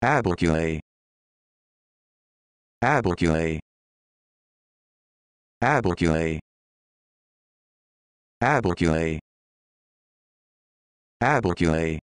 Abercule. Abercule. Abercule. Abercule. Abercule.